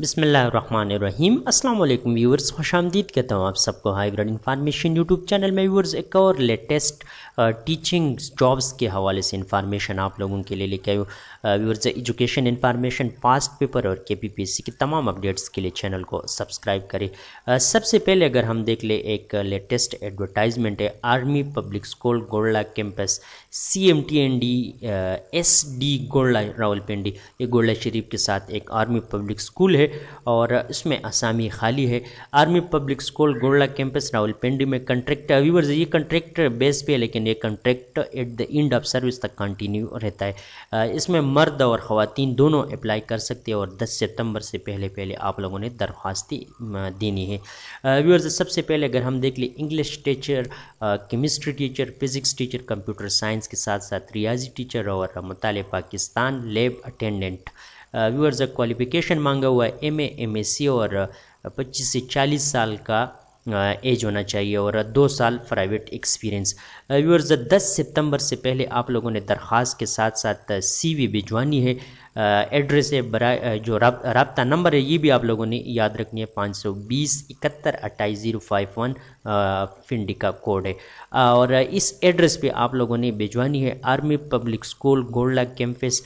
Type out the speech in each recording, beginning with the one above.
बिसमीम अल्लाम व्यूअर्स खुश आमदीद कहता हूँ आप सबको high grade information YouTube channel में व्यूअर्स एक और लेटेस्ट टीचिंग जॉब्स के हवाले से इन्फॉर्मेशन आप लोगों के लिए लेके आयो viewers education information past paper और K P P S C के तमाम अपडेट्स के लिए चैनल को सब्सक्राइब करें सबसे पहले अगर हम देख लें एक लेटेस्ट एडवर्टाइजमेंट है army public school Golra campus C M T N D S D Golra Rawalpindi ये गोरला शरीफ के साथ एक आर्मी पब्लिक स्कूल है और इसमें असामी खाली है army public school Golra campus Rawalpindi में कंट्रैक्ट व्यूवर्स ये कंट्रैक्ट बेस पे है लेकिन ये contract at the end of service तक कंटिन्यू रहता है इसमें मर्द और ख़वान दोनों अप्लाई कर सकते हैं और दस सितम्बर से पहले पहले आप लोगों ने दरख्वास्ती देनी है व्यूवर्स सबसे पहले अगर हम देख लें English teacher chemistry teacher physics teacher computer science के साथ साथ रियाजी टीचर और मताल Pakistan lab attendant viewers uh, qualification मांगा हुआ है एम एम और uh, पच्चीस से चालीस साल का एज uh, होना चाहिए और दो साल प्राइवेट एक्सपीरियंस व्यूअर्स दस सितंबर से पहले आप लोगों ने दरख्वास्त के साथ साथ सी वी भिजवानी है एड्रेस है बरा जो रबता राप, नंबर है ये भी आप लोगों ने याद रखनी है पाँच सौ बीस इकहत्तर अट्ठाईस ज़ीरो फाइव वन फिंडी का कोड है और इस एड्रेस पे आप लोगों ने भिजवानी है army public school Golra campus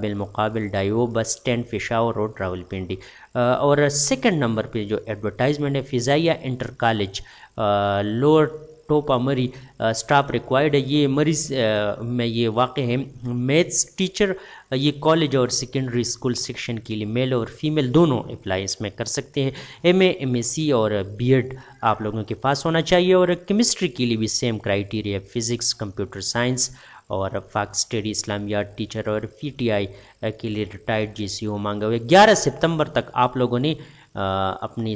बिलमुकाबिल Daewoo bus stand Peshawar road Rawalpindi और सेकंड नंबर पे जो एडवर्टाइजमेंट है फ़िज़ाइया इंटर कॉलेज लोअर टोपा मरी स्टाफ रिक्वायर्ड है ये मरीज में ये वाक़ है मैथ्स टीचर ये कॉलेज और सेकेंडरी स्कूल सेक्शन के लिए मेल और फीमेल दोनों अप्लाई इसमें कर सकते हैं M A M S C और बी एड आप लोगों के पास होना चाहिए और केमिस्ट्री के लिए भी same criteria physics computer science और फाक स्टडी इस्लामियात टीचर और पी टी आई के लिए रिटायर्ड जी सी ओ मांगा हुआ ग्यारह सितम्बर तक आप लोगों ने अपनी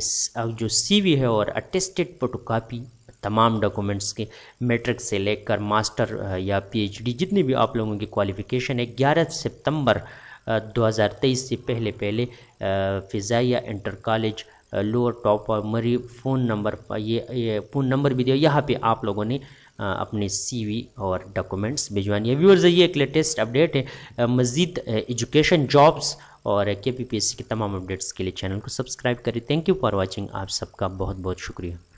जो वी है और अटेस्टेड कापी तमाम डॉक्यूमेंट्स के मैट्रिक से लेकर मास्टर या पीएचडी जितनी भी आप लोगों की क्वालिफ़िकेशन है ग्यारह सितंबर 2023 से पहले पहले फ़िज़ाइया या इंटर कॉलेज लोअर टॉप और मरी फ़ोन नंबर ये, ये फ़ोन नंबर भी दिया यहाँ पे आप लोगों ने अपने सीवी और डॉक्यूमेंट्स भिजवानी है व्यूअर्स ये एक लेटेस्ट अपडेट है मज़ीद एजुकेशन जॉब्स और K P P S C के तमाम अपडेट्स के लिए चैनल को सब्सक्राइब करें थैंक यू फॉर वॉचिंग आप सबका बहुत बहुत शुक्रिया